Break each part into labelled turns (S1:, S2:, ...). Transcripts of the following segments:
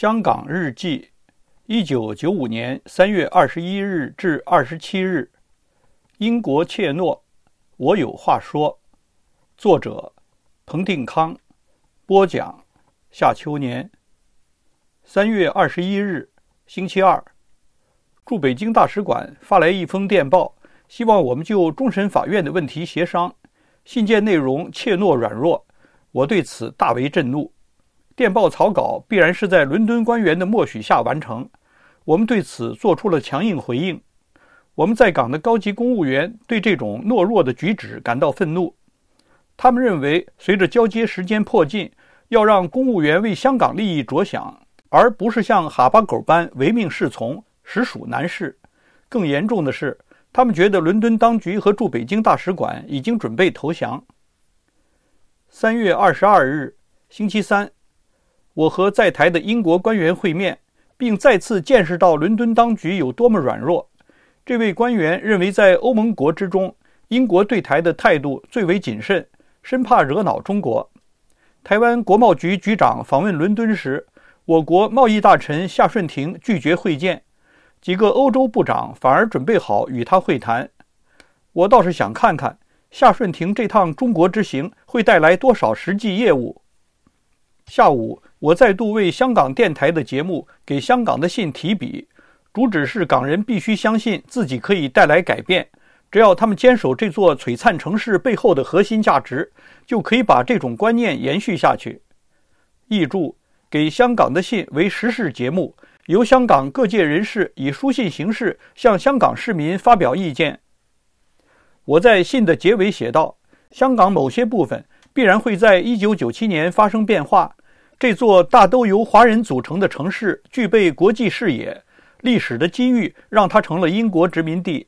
S1: 《香港日记》，一九九五年三月二十一日至二十七日，英国怯懦，我有话说。作者：彭定康。播讲：夏秋年。三月二十一日，星期二，驻北京大使馆发来一封电报，希望我们就终审法院的问题协商。信件内容怯懦软弱，我对此大为震怒。电报草稿必然是在伦敦官员的默许下完成，我们对此做出了强硬回应。我们在港的高级公务员对这种懦弱的举止感到愤怒，他们认为，随着交接时间迫近，要让公务员为香港利益着想，而不是像哈巴狗般唯命是从，实属难事。更严重的是，他们觉得伦敦当局和驻北京大使馆已经准备投降。三月二十二日，星期三。我和在台的英国官员会面，并再次见识到伦敦当局有多么软弱。这位官员认为，在欧盟国之中，英国对台的态度最为谨慎，生怕惹恼中国。台湾国贸局局长访问伦敦时，我国贸易大臣夏顺廷拒绝会见，几个欧洲部长反而准备好与他会谈。我倒是想看看夏顺廷这趟中国之行会带来多少实际业务。下午，我再度为香港电台的节目《给香港的信》提笔，主旨是港人必须相信自己可以带来改变，只要他们坚守这座璀璨城市背后的核心价值，就可以把这种观念延续下去。译注：《给香港的信》为时事节目，由香港各界人士以书信形式向香港市民发表意见。我在信的结尾写道：“香港某些部分必然会在1997年发生变化。”这座大都由华人组成的城市具备国际视野，历史的机遇让它成了英国殖民地。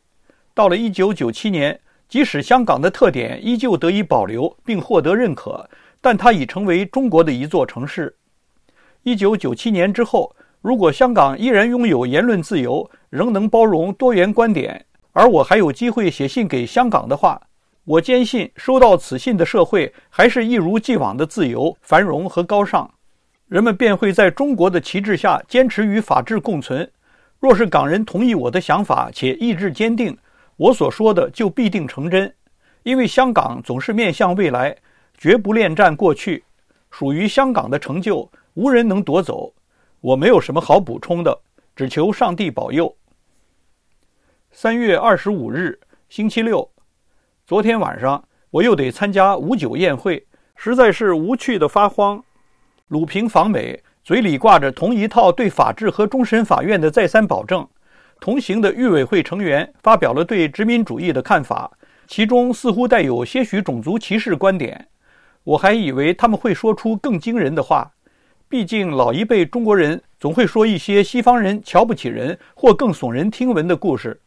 S1: 到了1997年，即使香港的特点依旧得以保留并获得认可，但它已成为中国的一座城市。1997年之后，如果香港依然拥有言论自由，仍能包容多元观点，而我还有机会写信给香港的话，我坚信收到此信的社会还是一如既往的自由、繁荣和高尚。人们便会在中国的旗帜下坚持与法治共存。若是港人同意我的想法且意志坚定，我所说的就必定成真。因为香港总是面向未来，绝不恋战过去。属于香港的成就，无人能夺走。我没有什么好补充的，只求上帝保佑。三月二十五日，星期六。昨天晚上我又得参加五九宴会，实在是无趣的发慌。鲁平访美，嘴里挂着同一套对法治和终审法院的再三保证。同行的预委会成员发表了对殖民主义的看法，其中似乎带有些许种族歧视观点。我还以为他们会说出更惊人的话，毕竟老一辈中国人总会说一些西方人瞧不起人或更耸人听闻的故事。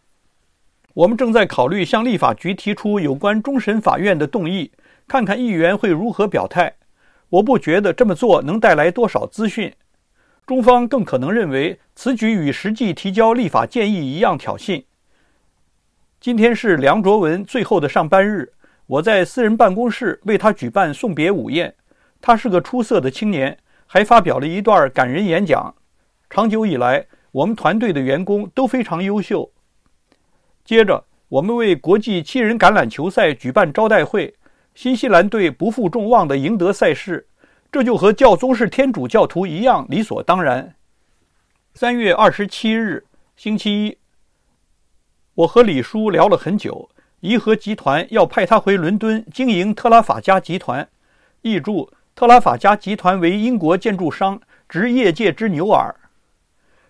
S1: 我们正在考虑向立法局提出有关终审法院的动议，看看议员会如何表态。我不觉得这么做能带来多少资讯，中方更可能认为此举与实际提交立法建议一样挑衅。今天是梁卓文最后的上班日，我在私人办公室为他举办送别午宴。他是个出色的青年，还发表了一段感人演讲。长久以来，我们团队的员工都非常优秀。接着，我们为国际七人橄榄球赛举办招待会。新西兰队不负众望地赢得赛事，这就和教宗是天主教徒一样理所当然。三月二十七日，星期一，我和李叔聊了很久。颐和集团要派他回伦敦经营特拉法加集团。译注：特拉法加集团为英国建筑商，职业界之牛耳。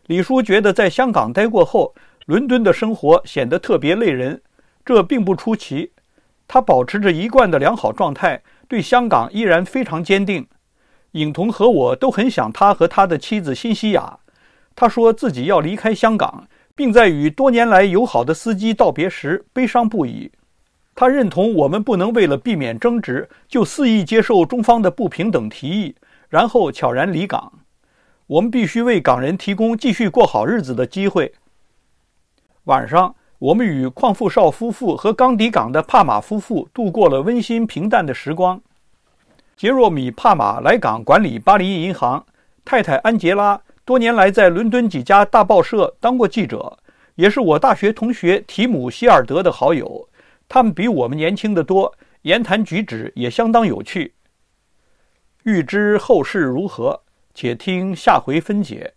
S1: 李叔觉得在香港待过后，伦敦的生活显得特别累人，这并不出奇。他保持着一贯的良好状态，对香港依然非常坚定。影童和我都很想他和他的妻子辛西娅。他说自己要离开香港，并在与多年来友好的司机道别时悲伤不已。他认同我们不能为了避免争执就肆意接受中方的不平等提议，然后悄然离港。我们必须为港人提供继续过好日子的机会。晚上。我们与邝富少夫妇和刚底港的帕马夫妇度过了温馨平淡的时光。杰若米·帕马来港管理巴黎银行，太太安杰拉多年来在伦敦几家大报社当过记者，也是我大学同学提姆·希尔德的好友。他们比我们年轻的多，言谈举止也相当有趣。欲知后事如何，且听下回分解。